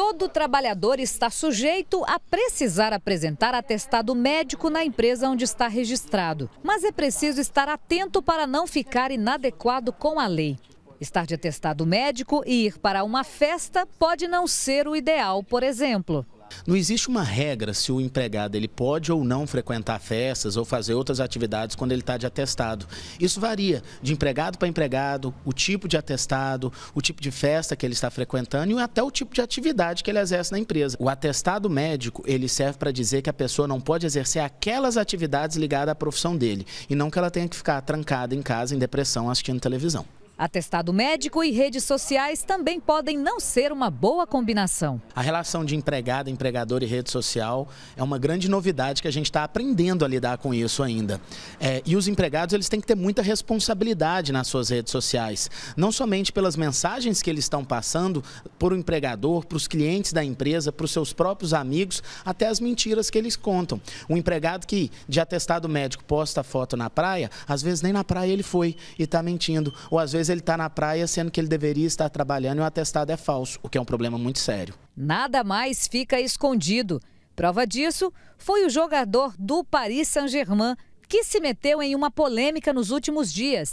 todo trabalhador está sujeito a precisar apresentar atestado médico na empresa onde está registrado. Mas é preciso estar atento para não ficar inadequado com a lei. Estar de atestado médico e ir para uma festa pode não ser o ideal, por exemplo. Não existe uma regra se o empregado ele pode ou não frequentar festas ou fazer outras atividades quando ele está de atestado. Isso varia de empregado para empregado, o tipo de atestado, o tipo de festa que ele está frequentando e até o tipo de atividade que ele exerce na empresa. O atestado médico ele serve para dizer que a pessoa não pode exercer aquelas atividades ligadas à profissão dele e não que ela tenha que ficar trancada em casa em depressão assistindo televisão. Atestado médico e redes sociais também podem não ser uma boa combinação. A relação de empregado, empregador e rede social é uma grande novidade que a gente está aprendendo a lidar com isso ainda. É, e os empregados eles têm que ter muita responsabilidade nas suas redes sociais, não somente pelas mensagens que eles estão passando para o empregador, para os clientes da empresa, para os seus próprios amigos, até as mentiras que eles contam. Um empregado que de atestado médico posta foto na praia, às vezes nem na praia ele foi e está mentindo, ou às vezes ele está na praia sendo que ele deveria estar trabalhando e o atestado é falso, o que é um problema muito sério. Nada mais fica escondido. Prova disso foi o jogador do Paris Saint-Germain, que se meteu em uma polêmica nos últimos dias.